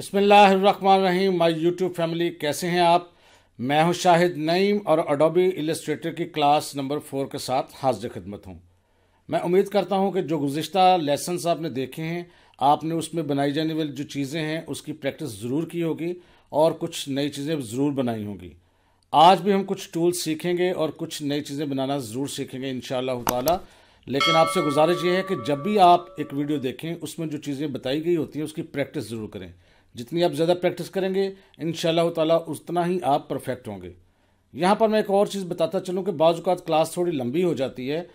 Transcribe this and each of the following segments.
बसमीम my YouTube family कैसे हैं आप मैं हूं शाहिद नईम और अडोबी इलस्ट्रेटर की क्लास नंबर फोर के साथ हाजिर खिदमत हूं मैं उम्मीद करता हूं कि जो गुज्त लेसन आपने देखे हैं आपने उसमें बनाई जाने वाली जो चीज़ें हैं उसकी प्रैक्टिस ज़रूर की होगी और कुछ नई चीज़ें ज़रूर बनाई होंगी आज भी हम कुछ टूल्स सीखेंगे और कुछ नई चीज़ें बनाना ज़रूर सीखेंगे इन ताला लेकिन आपसे गुजारिश ये है कि जब भी आप एक वीडियो देखें उसमें जो चीज़ें बताई गई होती हैं उसकी प्रैक्टिस ज़रूर करें जितनी आप ज़्यादा प्रैक्टिस करेंगे इन ताला उतना ही आप परफेक्ट होंगे यहाँ पर मैं एक और चीज़ बताता चलूँ कि बाज़ क्लास थोड़ी लंबी हो जाती है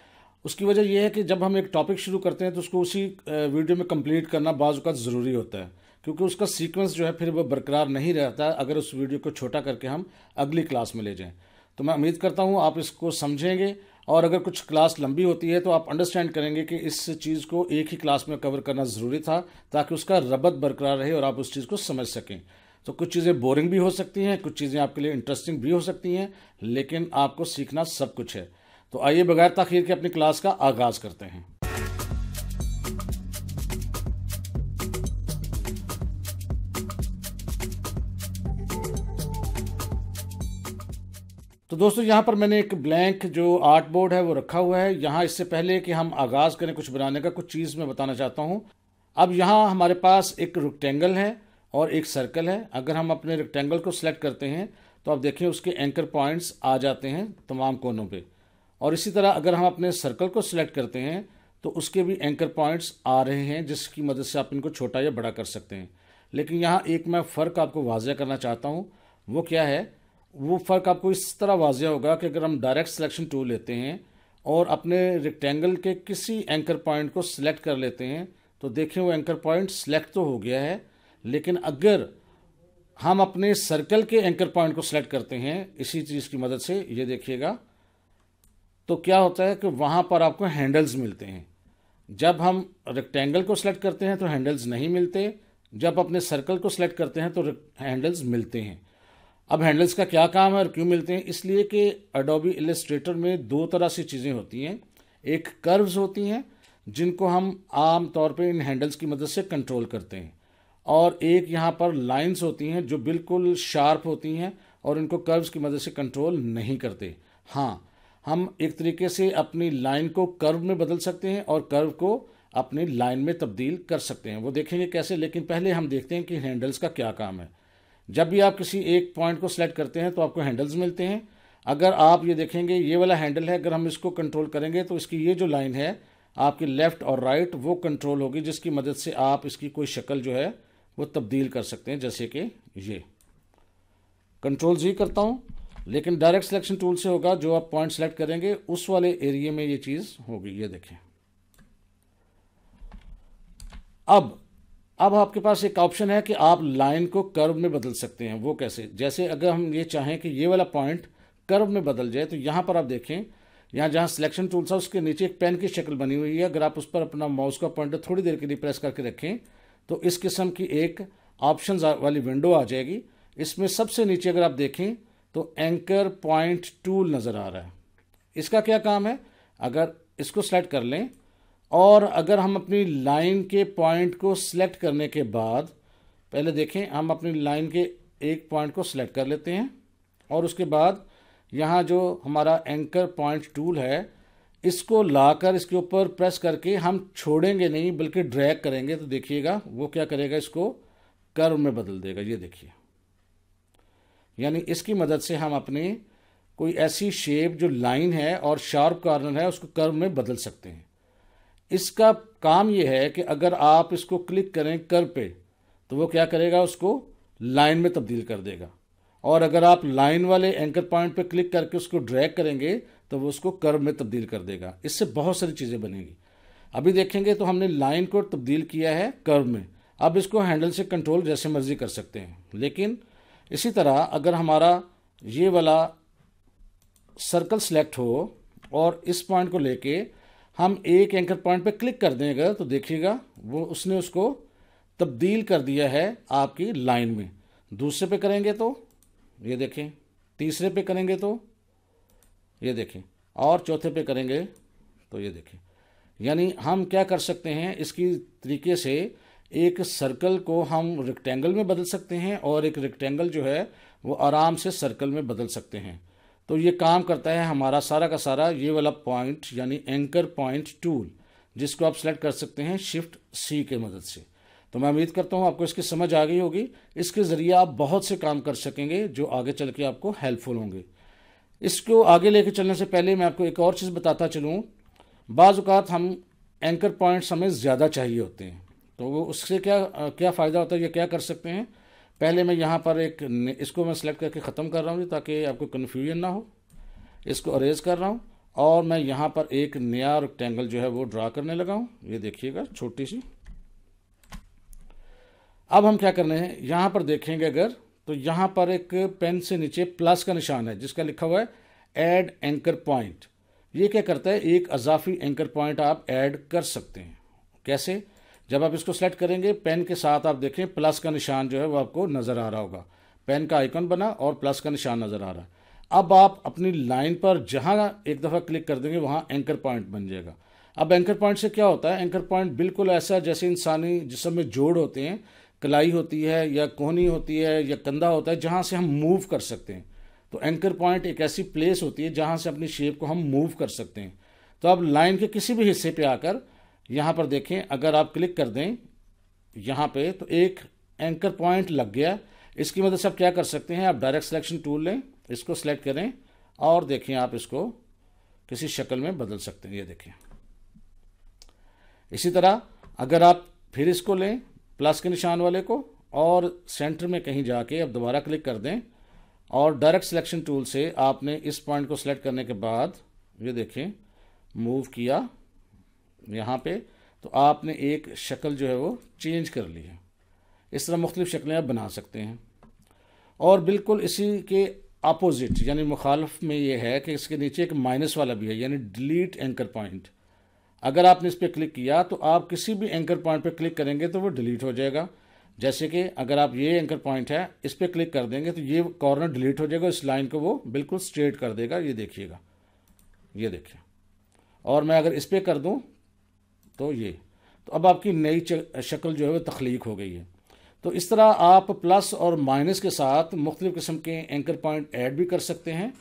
उसकी वजह यह है कि जब हम एक टॉपिक शुरू करते हैं तो उसको उसी वीडियो में कंप्लीट करना बाज़ ज़रूरी होता है क्योंकि उसका सीक्वेंस जो है फिर वो बरकरार नहीं रहता अगर उस वीडियो को छोटा करके हम अगली क्लास में ले जाएँ तो मैं उम्मीद करता हूँ आप इसको समझेंगे और अगर कुछ क्लास लंबी होती है तो आप अंडरस्टैंड करेंगे कि इस चीज़ को एक ही क्लास में कवर करना ज़रूरी था ताकि उसका रबत बरकरार रहे और आप उस चीज़ को समझ सकें तो कुछ चीज़ें बोरिंग भी हो सकती हैं कुछ चीज़ें आपके लिए इंटरेस्टिंग भी हो सकती हैं लेकिन आपको सीखना सब कुछ है तो आइए बगैर तखीर के अपनी क्लास का आगाज़ करते हैं तो दोस्तों यहाँ पर मैंने एक ब्लैंक जो आर्ट बोर्ड है वो रखा हुआ है यहाँ इससे पहले कि हम आगाज़ करें कुछ बनाने का कुछ चीज़ मैं बताना चाहता हूँ अब यहाँ हमारे पास एक रेक्टेंगल है और एक सर्कल है अगर हम अपने रेक्टेंगल को सिलेक्ट करते हैं तो आप देखें उसके एंकर पॉइंट्स आ जाते हैं तमाम कोनों पर और इसी तरह अगर हम अपने सर्कल को सिलेक्ट करते हैं तो उसके भी एंकर पॉइंट्स आ रहे हैं जिसकी मदद से आप इनको छोटा या बड़ा कर सकते हैं लेकिन यहाँ एक मैं फ़र्क आपको वाजिया करना चाहता हूँ वो क्या है वो फ़र्क आपको इस तरह वाजिया होगा कि अगर हम डायरेक्ट सिलेक्शन टूल लेते हैं और अपने रेक्टेंगल के किसी एंकर पॉइंट को सिलेक्ट कर लेते हैं तो देखें वो एंकर पॉइंट सिलेक्ट तो हो गया है लेकिन अगर हम अपने सर्कल के एंकर पॉइंट को सिलेक्ट करते हैं इसी चीज़ की मदद से ये देखिएगा तो क्या होता है कि वहाँ पर आपको हैंडल्स मिलते हैं जब हम रेक्टेंगल को सिलेक्ट करते हैं तो हैंडल्स नहीं मिलते जब अपने सर्कल को सिलेक्ट करते हैं तो हैंडल्स मिलते हैं अब हैंडल्स का क्या काम है और क्यों मिलते हैं इसलिए कि अडोबी इलेस्ट्रेटर में दो तरह से चीज़ें होती हैं एक कर्व्स होती हैं जिनको हम आम तौर पे इन हैंडल्स की मदद से कंट्रोल करते हैं और एक यहाँ पर लाइंस होती हैं जो बिल्कुल शार्प होती हैं और इनको कर्व्स की मदद से कंट्रोल नहीं करते हाँ हम एक तरीके से अपनी लाइन को कर्व में बदल सकते हैं और कर्व को अपनी लाइन में तब्दील कर सकते हैं वो देखेंगे कैसे लेकिन पहले हम देखते हैं कि हैंडल्स का क्या काम है जब भी आप किसी एक पॉइंट को सिलेक्ट करते हैं तो आपको हैंडल्स मिलते हैं अगर आप ये देखेंगे ये वाला हैंडल है अगर हम इसको कंट्रोल करेंगे तो इसकी ये जो लाइन है आपकी लेफ़्ट और राइट वो कंट्रोल होगी जिसकी मदद से आप इसकी कोई शक्ल जो है वो तब्दील कर सकते हैं जैसे कि ये कंट्रोल जी करता हूँ लेकिन डायरेक्ट सिलेक्शन टूल से होगा जो आप पॉइंट सेलेक्ट करेंगे उस वाले एरिए में ये चीज़ होगी ये देखें अब अब आपके पास एक ऑप्शन है कि आप लाइन को कर्व में बदल सकते हैं वो कैसे जैसे अगर हम ये चाहें कि ये वाला पॉइंट कर्व में बदल जाए तो यहाँ पर आप देखें यहाँ जहाँ सिलेक्शन टूल्स है उसके नीचे एक पेन की शक्ल बनी हुई है अगर आप उस पर अपना माउस का पॉइंटर थोड़ी देर के लिए प्रेस करके रखें तो इस किस्म की एक ऑप्शन वाली विंडो आ जाएगी इसमें सबसे नीचे अगर आप देखें तो एंकर पॉइंट टूल नज़र आ रहा है इसका क्या काम है अगर इसको सेलेक्ट कर लें और अगर हम अपनी लाइन के पॉइंट को सिलेक्ट करने के बाद पहले देखें हम अपनी लाइन के एक पॉइंट को सिलेक्ट कर लेते हैं और उसके बाद यहाँ जो हमारा एंकर पॉइंट टूल है इसको लाकर इसके ऊपर प्रेस करके हम छोड़ेंगे नहीं बल्कि ड्रैग करेंगे तो देखिएगा वो क्या करेगा इसको कर्व में बदल देगा ये देखिए यानी इसकी मदद से हम अपने कोई ऐसी शेप जो लाइन है और शार्प कॉर्नर है उसको कर्व में बदल सकते हैं इसका काम ये है कि अगर आप इसको क्लिक करें कर पे तो वो क्या करेगा उसको लाइन में तब्दील कर देगा और अगर आप लाइन वाले एंकर पॉइंट पे क्लिक करके उसको ड्रैग करेंगे तो वो उसको कर्व में तब्दील कर देगा इससे बहुत सारी चीज़ें बनेंगी अभी देखेंगे तो हमने लाइन को तब्दील किया है कर्व में अब इसको हैंडल से कंट्रोल जैसे मर्जी कर सकते हैं लेकिन इसी तरह अगर हमारा ये वाला सर्कल सेलेक्ट हो और इस पॉइंट को लेके हम एक एंकर पॉइंट पे क्लिक कर देंगे तो देखिएगा वो उसने उसको तब्दील कर दिया है आपकी लाइन में दूसरे पे करेंगे तो ये देखें तीसरे पे करेंगे तो ये देखें और चौथे पे करेंगे तो ये देखें यानी हम क्या कर सकते हैं इसकी तरीके से एक सर्कल को हम रेक्टेंगल में बदल सकते हैं और एक रेक्टेंगल जो है वो आराम से सर्कल में बदल सकते हैं तो ये काम करता है हमारा सारा का सारा ये वाला पॉइंट यानी एंकर पॉइंट टूल जिसको आप सेलेक्ट कर सकते हैं शिफ्ट सी के मदद से तो मैं उम्मीद करता हूँ आपको इसकी समझ आ गई होगी इसके ज़रिए आप बहुत से काम कर सकेंगे जो आगे चल के आपको हेल्पफुल होंगे इसको आगे लेके चलने से पहले मैं आपको एक और चीज़ बताता चलूँ बाज़ात हम एंकर पॉइंट्स हमें ज़्यादा चाहिए होते हैं तो वो उससे क्या क्या फ़ायदा होता है या क्या कर सकते हैं पहले मैं यहाँ पर एक इसको मैं सिलेक्ट करके ख़त्म कर रहा हूँ ताकि आपको कन्फ्यूजन ना हो इसको अरेज कर रहा हूँ और मैं यहाँ पर एक नया रेक्टेंगल जो है वो ड्रा करने लगा हूँ ये देखिएगा छोटी सी अब हम क्या करने हैं यहाँ पर देखेंगे अगर तो यहाँ पर एक पेन से नीचे प्लस का निशान है जिसका लिखा हुआ है एड एंकर पॉइंट ये क्या करता है एक अजाफी एंकर पॉइंट आप ऐड कर सकते हैं कैसे जब आप इसको सेलेक्ट करेंगे पेन के साथ आप देखें प्लस का निशान जो है वो आपको नज़र आ रहा होगा पेन का आइकन बना और प्लस का निशान नज़र आ रहा है अब आप अपनी लाइन पर जहाँ एक दफ़ा क्लिक कर देंगे वहाँ एंकर पॉइंट बन जाएगा अब एंकर पॉइंट से क्या होता है एंकर पॉइंट बिल्कुल ऐसा जैसे इंसानी जिसम में जोड़ होते हैं कलाई होती है या कोहनी होती है या कंधा होता है जहाँ से हम मूव कर सकते हैं तो एंकर पॉइंट एक ऐसी प्लेस होती है जहाँ से अपनी शेप को हम मूव कर सकते हैं तो आप लाइन के किसी भी हिस्से पे आकर यहाँ पर देखें अगर आप क्लिक कर दें यहाँ पे तो एक एंकर पॉइंट लग गया इसकी मदद से आप क्या कर सकते हैं आप डायरेक्ट सिलेक्शन टूल लें इसको सेलेक्ट करें और देखें आप इसको किसी शक्ल में बदल सकते हैं ये देखें इसी तरह अगर आप फिर इसको लें प्लस के निशान वाले को और सेंटर में कहीं जाके आप दोबारा क्लिक कर दें और डायरेक्ट सिलेक्शन टूल से आपने इस पॉइंट को सिलेक्ट करने के बाद ये देखें मूव किया यहाँ पे तो आपने एक शक्ल जो है वो चेंज कर ली है इस तरह मुख्तलिफ़ शक्लें आप बना सकते हैं और बिल्कुल इसी के अपोज़िट यानी मुखालफ में ये है कि इसके नीचे एक माइनस वाला भी है यानी डिलीट एंकर पॉइंट अगर आपने इस पर क्लिक किया तो आप किसी भी एंकर पॉइंट पर क्लिक करेंगे तो वो डिलीट हो जाएगा जैसे कि अगर आप ये एंकर पॉइंट है इस पर क्लिक कर देंगे तो ये कॉर्नर डिलीट हो जाएगा इस लाइन को वो बिल्कुल स्ट्रेट कर देगा ये देखिएगा ये देखिए और मैं अगर इस पर कर दूँ तो ये तो अब आपकी नई शक्ल जो है वो तख्लीक हो गई है तो इस तरह आप प्लस और माइनस के साथ मुख्तलिफ़ किस्म के एंकर पॉइंट ऐड भी कर सकते हैं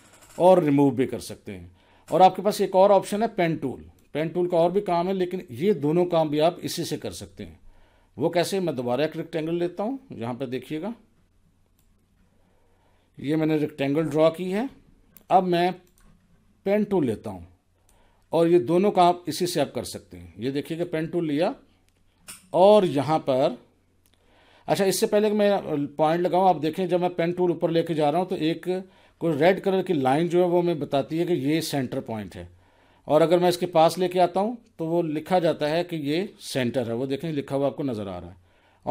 और रिमूव भी कर सकते हैं और आपके पास एक और ऑप्शन है पेन टूल पेन टूल का और भी काम है लेकिन ये दोनों काम भी आप इसी से कर सकते हैं वो कैसे मैं दोबारा एक रेक्टेंगल लेता हूँ यहाँ पर देखिएगा ये मैंने रेक्टेंगल ड्रॉ की है अब मैं पेन टूल लेता हूँ और ये दोनों काम आप इसी से आप कर सकते हैं ये देखिए कि पेन टूल लिया और यहाँ पर अच्छा इससे पहले कि मैं पॉइंट लगाऊँ आप देखें जब मैं पेन टूल ऊपर लेके जा रहा हूँ तो एक कोई रेड कलर की लाइन जो है वो हमें बताती है कि ये सेंटर पॉइंट है और अगर मैं इसके पास लेके आता हूँ तो वो लिखा जाता है कि ये सेंटर है वो देखें लिखा हुआ आपको नज़र आ रहा है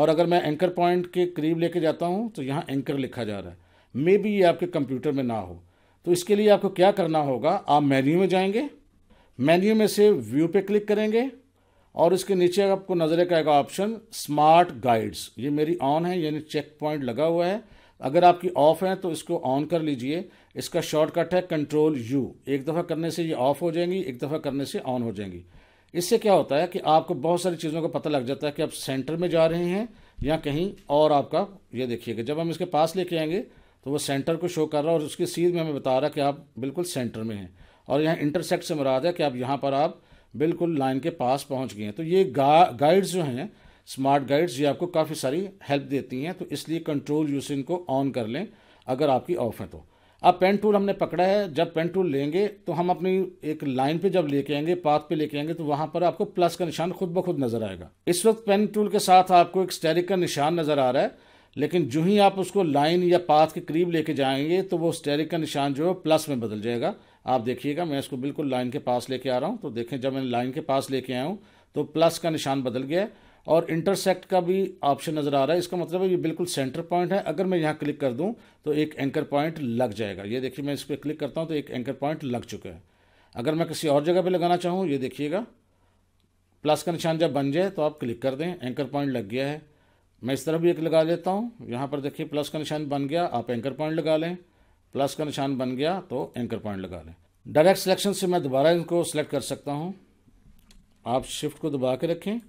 और अगर मैं एंकर पॉइंट के करीब लेके जाता हूँ तो यहाँ एंकर लिखा जा रहा है मे बी ये आपके कंप्यूटर में ना हो तो इसके लिए आपको क्या करना होगा आप मेन्यू में जाएंगे मेन्यू में से व्यू पे क्लिक करेंगे और इसके नीचे आपको नजर आएगा ऑप्शन स्मार्ट गाइड्स ये मेरी ऑन है यानी चेक पॉइंट लगा हुआ है अगर आपकी ऑफ है तो इसको ऑन कर लीजिए इसका शॉर्टकट है कंट्रोल यू एक दफ़ा करने से ये ऑफ हो जाएंगी एक दफ़ा करने से ऑन हो जाएंगी इससे क्या होता है कि आपको बहुत सारी चीज़ों का पता लग जाता है कि आप सेंटर में जा रहे हैं या कहीं और आपका ये देखिएगा जब हम इसके पास लेके आएंगे तो वो सेंटर को शो कर रहा है और उसकी सीध में हमें बता रहा है कि आप बिल्कुल सेंटर में हैं और यहाँ इंटरसेक्ट से मुराद है कि आप यहाँ पर आप बिल्कुल लाइन के पास पहुँच गए हैं तो ये गाइड्स जो हैं स्मार्ट गाइड्स ये आपको काफ़ी सारी हेल्प देती हैं तो इसलिए कंट्रोल यूज इनको ऑन कर लें अगर आपकी ऑफ है तो अब पेन टूल हमने पकड़ा है जब पेन टूल लेंगे तो हम अपनी एक लाइन पे जब लेके आएंगे पाथ पे लेके आएंगे तो वहाँ पर आपको प्लस का निशान खुद ब खुद नज़र आएगा इस वक्त पेन टूल के साथ आपको एक स्टेरिक का निशान नज़र आ रहा है लेकिन जो ही आप उसको लाइन या पाथ के करीब लेके जाएंगे तो वो स्टेरिक का निशान जो है प्लस में बदल जाएगा आप देखिएगा मैं इसको बिल्कुल लाइन के पास लेके आ रहा हूँ तो देखें जब मैं लाइन के पास लेके आया हूँ तो प्लस का निशान बदल गया और इंटरसेक्ट का भी ऑप्शन नज़र आ रहा है इसका मतलब है ये बिल्कुल सेंटर पॉइंट है अगर मैं यहाँ क्लिक कर दूँ तो एक एंकर पॉइंट लग जाएगा ये देखिए मैं इस पर क्लिक करता हूँ तो एक एंकर पॉइंट लग चुका है अगर मैं किसी और जगह पर लगाना चाहूँ ये देखिएगा प्लस का निशान जब बन जाए तो आप क्लिक कर दें एंकर पॉइंट लग गया है मैं इस तरह भी एक लगा लेता हूँ यहाँ पर देखिए प्लस का निशान बन गया आप एंकर पॉइंट लगा लें प्लस का निशान बन गया तो एंकर पॉइंट लगा लें डायरेक्ट सिलेक्शन से मैं दोबारा इनको सेलेक्ट कर सकता हूँ आप शिफ्ट को दबा के रखें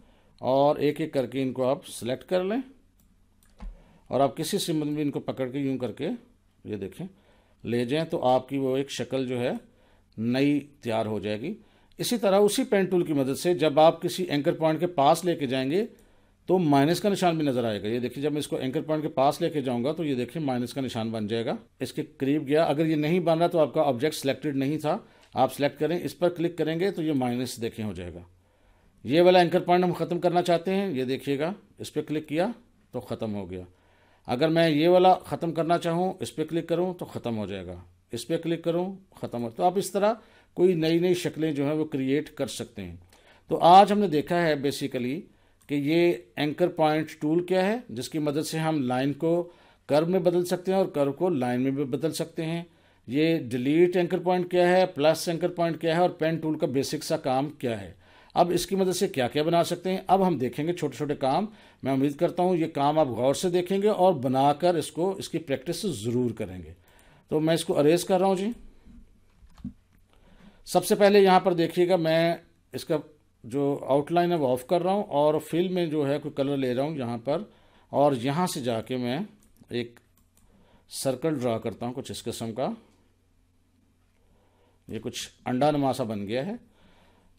और एक एक करके इनको आप सेलेक्ट कर लें और आप किसी सिम्बल में इनको पकड़ के यूँ करके ये देखें ले जाएं तो आपकी वो एक शक्ल जो है नई तैयार हो जाएगी इसी तरह उसी पेन टूल की मदद से जब आप किसी एंकर पॉइंट के पास लेके जाएंगे तो माइनस का निशान भी नज़र आएगा ये देखिए जब मैं इसको एंकर पॉइंट के पास लेके जाऊंगा तो ये देखिए माइनस का निशान बन जाएगा इसके करीब गया अगर ये नहीं बन रहा तो आपका ऑब्जेक्ट सिलेक्टेड नहीं था आप सेलेक्ट करें इस पर क्लिक करेंगे तो ये माइनस देखें हो जाएगा ये वाला एंकर पॉइंट हम ख़त्म करना चाहते हैं ये देखिएगा इस पर क्लिक किया तो ख़त्म हो गया अगर मैं ये वाला ख़त्म करना चाहूँ इस पर क्लिक करूँ तो ख़त्म हो जाएगा इस पर क्लिक करूँ ख़त्म हो तो आप इस तरह कोई नई नई शक्लें जो हैं वो क्रिएट कर सकते हैं तो आज हमने देखा है बेसिकली कि ये एंकर पॉइंट टूल क्या है जिसकी मदद से हम लाइन को कर्व में बदल सकते हैं और कर्व को लाइन में भी बदल सकते हैं ये डिलीट एंकर पॉइंट क्या है प्लस एंकर पॉइंट क्या है और पेन टूल का बेसिक सा काम क्या है अब इसकी मदद से क्या क्या बना सकते हैं अब हम देखेंगे छोटे छोटे काम मैं उम्मीद करता हूँ ये काम आप गौर से देखेंगे और बनाकर इसको इसकी प्रैक्टिस ज़रूर करेंगे तो मैं इसको अरेज कर रहा हूँ जी सबसे पहले यहाँ पर देखिएगा मैं इसका जो आउटलाइन है वो ऑफ़ कर रहा हूँ और फिल में जो है कोई कलर ले रहा हूँ यहाँ पर और यहाँ से जाके मैं एक सर्कल ड्रा करता हूँ कुछ इस किस्म का ये कुछ अंडा नमासा बन गया है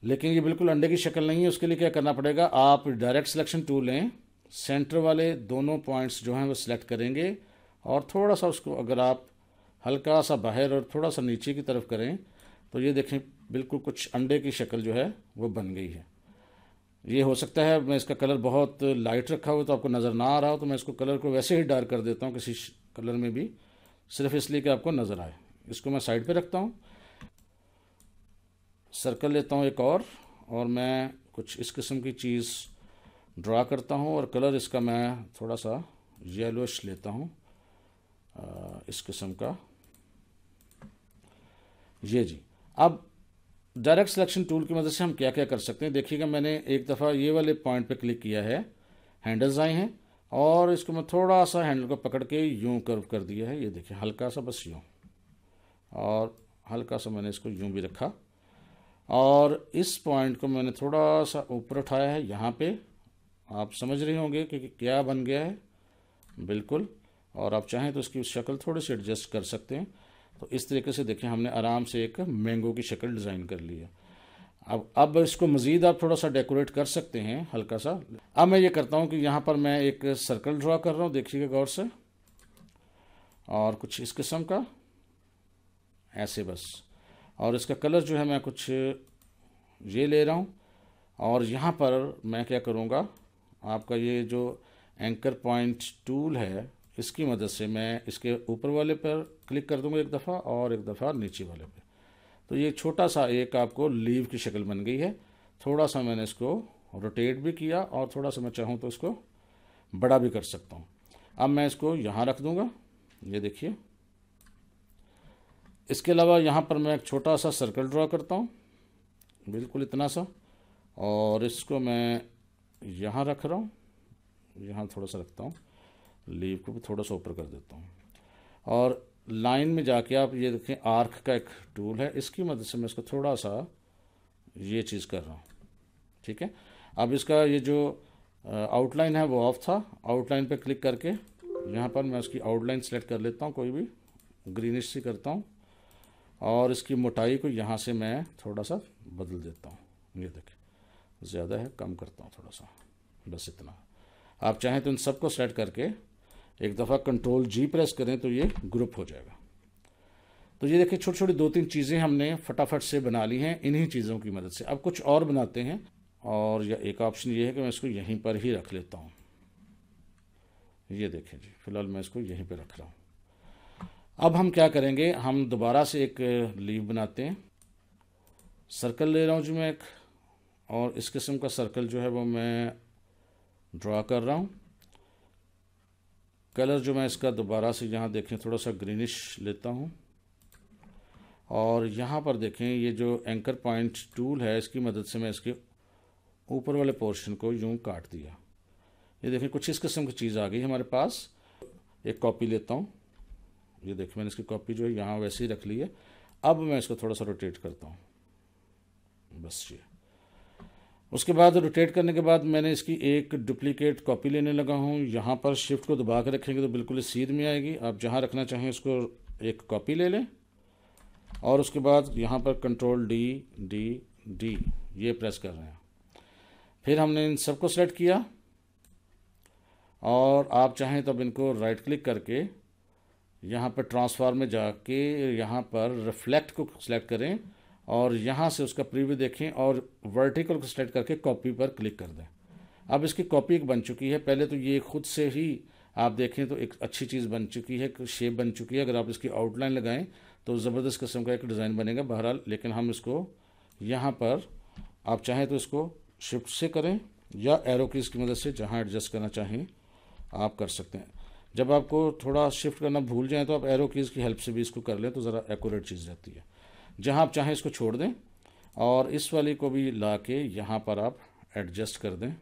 लेकिन ये बिल्कुल अंडे की शक्ल नहीं है उसके लिए क्या करना पड़ेगा आप डायरेक्ट सिलेक्शन टूल लें सेंटर वाले दोनों पॉइंट्स जो हैं वो सिलेक्ट करेंगे और थोड़ा सा उसको अगर आप हल्का सा बाहर और थोड़ा सा नीचे की तरफ करें तो ये देखें बिल्कुल कुछ अंडे की शक्ल जो है वो बन गई है ये हो सकता है मैं इसका कलर बहुत लाइट रखा हुआ तो आपको नज़र ना आ रहा हो तो मैं इसको कलर को वैसे ही डार्क कर देता हूँ किसी कलर में भी सिर्फ इसलिए कि आपको नज़र आए इसको मैं साइड पे रखता हूँ सर्कल लेता हूँ एक और और मैं कुछ इस किस्म की चीज़ ड्रा करता हूँ और कलर इसका मैं थोड़ा सा येलोश लेता हूँ इस किस्म का ये जी अब डायरेक्ट सिलेक्शन टूल की मदद से हम क्या क्या कर सकते हैं देखिएगा मैंने एक दफ़ा ये वाले पॉइंट पे क्लिक किया है हैंडल्स आए हैं और इसको मैं थोड़ा सा हैंडल को पकड़ के यूँ कर्व कर दिया है ये देखिए हल्का सा बस यूँ और हल्का सा मैंने इसको यूँ भी रखा और इस पॉइंट को मैंने थोड़ा सा ऊपर उठाया है यहाँ पर आप समझ रहे होंगे कि क्या बन गया है बिल्कुल और आप चाहें तो उसकी शक्ल थोड़ी सी एडजस्ट कर सकते हैं तो इस तरीके से देखें हमने आराम से एक मैंगो की शक्ल डिज़ाइन कर ली है अब अब इसको मज़ीद आप थोड़ा सा डेकोरेट कर सकते हैं हल्का सा अब मैं ये करता हूँ कि यहाँ पर मैं एक सर्कल ड्रा कर रहा हूँ देखिएगा गौर से और कुछ इस किस्म का ऐसे बस और इसका कलर जो है मैं कुछ ये ले रहा हूँ और यहाँ पर मैं क्या करूँगा आपका ये जो एंकर पॉइंट टूल है इसकी मदद से मैं इसके ऊपर वाले पर क्लिक कर दूंगा एक दफ़ा और एक दफ़ा नीचे वाले पर तो ये छोटा सा एक आपको लीव की शक्ल बन गई है थोड़ा सा मैंने इसको रोटेट भी किया और थोड़ा सा मैं चाहूँ तो इसको बड़ा भी कर सकता हूँ अब मैं इसको यहाँ रख दूँगा ये देखिए इसके अलावा यहाँ पर मैं एक छोटा सा सर्कल ड्रा करता हूँ बिल्कुल इतना सा और इसको मैं यहाँ रख रहा हूँ यहाँ थोड़ा सा रखता हूँ लीव को थोड़ा सा ऊपर कर देता हूँ और लाइन में जाके आप ये देखें आर्क का एक टूल है इसकी मदद से मैं इसको थोड़ा सा ये चीज़ कर रहा हूँ ठीक है अब इसका ये जो आउटलाइन है वो ऑफ था आउटलाइन पे क्लिक करके यहाँ पर मैं उसकी आउटलाइन सेलेक्ट कर लेता हूँ कोई भी ग्रीनिश सी करता हूँ और इसकी मोटाई को यहाँ से मैं थोड़ा सा बदल देता हूँ ये देखें ज़्यादा है कम करता हूँ थोड़ा सा बस इतना आप चाहें तो इन सबको सेलेक्ट करके एक दफ़ा कंट्रोल जी प्रेस करें तो ये ग्रुप हो जाएगा तो ये देखिए छोटी छोटी दो तीन चीज़ें हमने फटाफट से बना ली हैं इन्हीं चीज़ों की मदद से अब कुछ और बनाते हैं और या एक ऑप्शन ये है कि मैं इसको यहीं पर ही रख लेता हूँ ये देखें जी फिलहाल मैं इसको यहीं पर रख रहा हूँ अब हम क्या करेंगे हम दोबारा से एक लीव बनाते हैं सर्कल ले रहा हूँ जी मैं एक और इस किस्म का सर्कल जो है वो मैं ड्रा कर रहा हूँ कलर जो मैं इसका दोबारा से यहाँ देखें थोड़ा सा ग्रीनिश लेता हूँ और यहाँ पर देखें ये जो एंकर पॉइंट टूल है इसकी मदद से मैं इसके ऊपर वाले पोर्शन को यूँ काट दिया ये देखें कुछ इस किस्म की चीज़ आ गई हमारे पास एक कॉपी लेता हूँ ये देखें मैंने इसकी कॉपी जो है यहाँ वैसे ही रख ली है अब मैं इसको थोड़ा सा रोटेट करता हूँ बस ये उसके बाद रोटेट करने के बाद मैंने इसकी एक डुप्लीकेट कॉपी लेने लगा हूँ यहाँ पर शिफ्ट को दबा के रखेंगे तो बिल्कुल सीध में आएगी आप जहाँ रखना चाहें उसको एक कॉपी ले लें और उसके बाद यहाँ पर कंट्रोल डी डी डी ये प्रेस कर रहे हैं फिर हमने इन सबको सेलेक्ट किया और आप चाहें तब इनको राइट क्लिक करके यहाँ पर ट्रांसफार्म में जाके यहाँ पर रिफ्लेक्ट को सेलेक्ट करें और यहाँ से उसका प्रीव्यू देखें और वर्टिकल को सेलेक्ट करके कॉपी पर क्लिक कर दें अब इसकी कॉपी एक बन चुकी है पहले तो ये खुद से ही आप देखें तो एक अच्छी चीज़ बन चुकी है शेप बन चुकी है अगर आप इसकी आउटलाइन लगाएं तो ज़बरदस्त किस्म का एक डिज़ाइन बनेगा बहरहाल लेकिन हम इसको यहाँ पर आप चाहें तो इसको शिफ्ट से करें या एरो की मदद से जहाँ एडजस्ट करना चाहें आप कर सकते हैं जब आपको थोड़ा शिफ्ट करना भूल जाएं तो आप एरो कीज़ की हेल्प से भी इसको कर लें तो ज़रा एकोरेट चीज़ रहती है जहाँ आप चाहें इसको छोड़ दें और इस वाले को भी ला के यहाँ पर आप एडजस्ट कर दें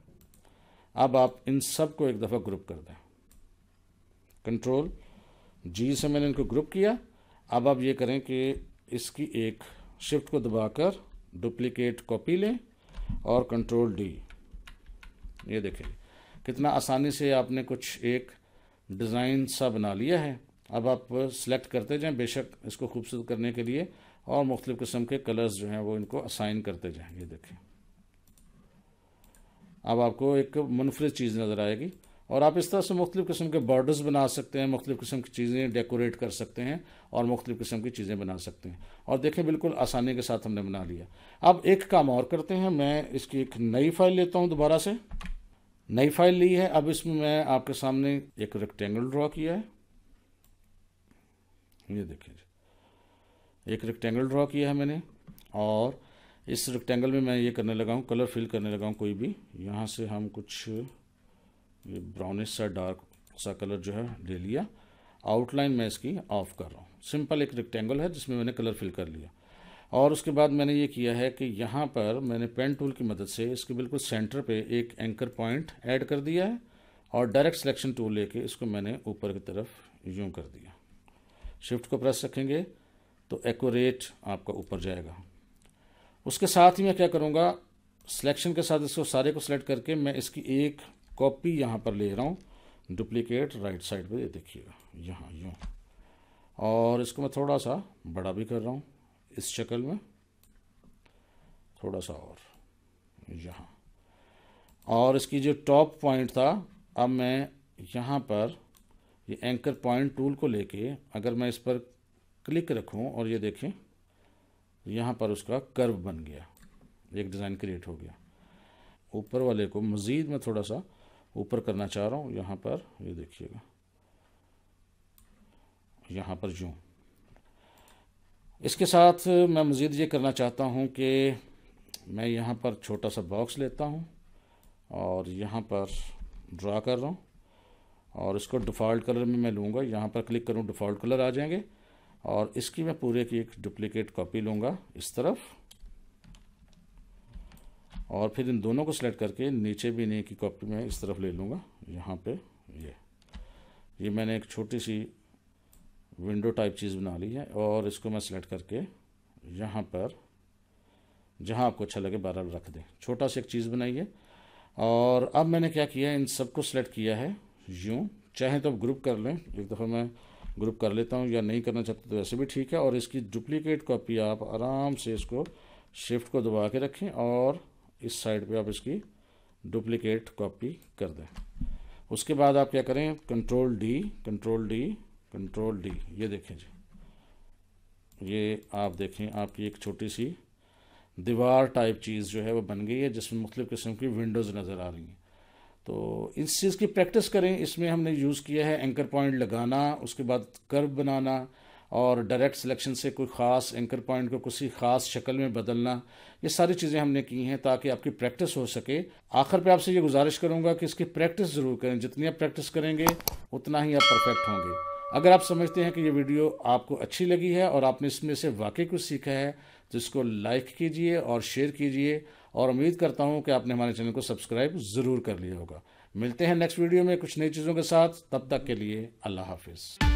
अब आप इन सब को एक दफ़ा ग्रुप कर दें कंट्रोल जी से मैंने इनको ग्रुप किया अब आप ये करें कि इसकी एक शिफ्ट को दबाकर डुप्लीकेट कॉपी लें और कंट्रोल डी ये देखें कितना आसानी से आपने कुछ एक डिज़ाइन सा बना लिया है अब आप सिलेक्ट करते जाएं बेशक इसको खूबसूरत करने के लिए और मुख्तु किस्म के कलर्स जो हैं वो इनको असाइन करते जाएँ ये देखें अब आपको एक मुनफरद चीज़ नज़र आएगी और आप इस तरह से मुख्तु किस्म के बॉर्डर्स बना सकते हैं मुख्तु किस्म की चीज़ें डेकोरेट कर सकते हैं और मुख्तु किस्म की चीज़ें बना सकते हैं और देखें बिल्कुल आसानी के साथ हमने बना लिया अब एक काम और करते हैं मैं इसकी एक नई फाइल लेता हूँ दोबारा से नई फाइल ली है अब इसमें मैं आपके सामने एक रेक्टेंगल ड्रा किया है ये देखिए एक रेक्टेंगल ड्रॉ किया है मैंने और इस रेक्टेंगल में मैं ये करने लगा हूँ कलर फिल करने लगा हूँ कोई भी यहाँ से हम कुछ ये ब्राउनिश सा डार्क सा कलर जो है ले लिया आउटलाइन मैं इसकी ऑफ कर रहा हूँ सिंपल एक रेक्टेंगल है जिसमें मैंने कलर फिल कर लिया और उसके बाद मैंने ये किया है कि यहाँ पर मैंने पेन टूल की मदद से इसके बिल्कुल सेंटर पे एक एंकर पॉइंट ऐड कर दिया है और डायरेक्ट सिलेक्शन टूल लेके इसको मैंने ऊपर की तरफ यूँ कर दिया शिफ्ट को प्रेस रखेंगे तो एक्यूरेट आपका ऊपर जाएगा उसके साथ ही मैं क्या करूँगा सिलेक्शन के साथ इसको सारे को सिलेक्ट करके मैं इसकी एक कॉपी यहाँ पर ले रहा हूँ डुप्लीकेट राइट साइड पर देखिएगा यहाँ यूँ और इसको मैं थोड़ा सा बड़ा भी कर रहा हूँ इस शक्ल में थोड़ा सा और यहाँ और इसकी जो टॉप पॉइंट था अब मैं यहाँ पर ये एंकर पॉइंट टूल को लेके अगर मैं इस पर क्लिक रखूँ और ये देखें यहाँ पर उसका कर्व बन गया एक डिज़ाइन क्रिएट हो गया ऊपर वाले को मज़ीद मैं थोड़ा सा ऊपर करना चाह रहा हूँ यहाँ पर ये यह देखिएगा यहाँ पर जूँ इसके साथ मैं मज़ीद ये करना चाहता हूँ कि मैं यहाँ पर छोटा सा बॉक्स लेता हूँ और यहाँ पर ड्रा कर रहा हूँ और इसको डिफ़ॉल्ट कलर में मैं लूँगा यहाँ पर क्लिक करूँ डिफ़ॉल्ट कलर आ जाएंगे और इसकी मैं पूरे की एक डुप्लीकेट कॉपी लूँगा इस तरफ और फिर इन दोनों को सिलेक्ट करके नीचे भी नहीं की कॉपी मैं इस तरफ ले लूँगा यहाँ पे ये ये मैंने एक छोटी सी विंडो टाइप चीज़ बना ली है और इसको मैं सिलेक्ट करके यहाँ पर जहाँ आपको अच्छा लगे बारह रख दें छोटा सा एक चीज़ बनाइए और अब मैंने क्या किया इन सबको सिलेक्ट किया है यूँ चाहे तो आप ग्रुप कर लें एक दफ़ा मैं ग्रुप कर लेता हूँ या नहीं करना चाहते तो वैसे भी ठीक है और इसकी डुप्लीकेट कॉपी आप आराम से इसको शिफ्ट को दबा के रखें और इस साइड पे आप इसकी डुप्लीकेट कॉपी कर दें उसके बाद आप क्या करें control D control D control D ये देखें जी ये आप देखें आपकी एक छोटी सी दीवार टाइप चीज़ जो है वो बन गई है जिसमें मुख्तु किस्म की विंडोज़ नज़र आ रही हैं तो इस चीज़ की प्रैक्टिस करें इसमें हमने यूज़ किया है एंकर पॉइंट लगाना उसके बाद कर्व बनाना और डायरेक्ट सिलेक्शन से कोई ख़ास एंकर पॉइंट को किसी ख़ास शक्ल में बदलना ये सारी चीज़ें हमने की हैं ताकि आपकी प्रैक्टिस हो सके आखिर पे आपसे ये गुजारिश करूँगा कि इसकी प्रैक्टिस ज़रूर करें जितनी आप प्रैक्टिस करेंगे उतना ही आप परफेक्ट होंगे अगर आप समझते हैं कि ये वीडियो आपको अच्छी लगी है और आपने इसमें से वाकई कुछ सीखा है तो इसको लाइक कीजिए और शेयर कीजिए और उम्मीद करता हूँ कि आपने हमारे चैनल को सब्सक्राइब ज़रूर कर लिया होगा मिलते हैं नेक्स्ट वीडियो में कुछ नई चीज़ों के साथ तब तक के लिए अल्लाह हाफिज़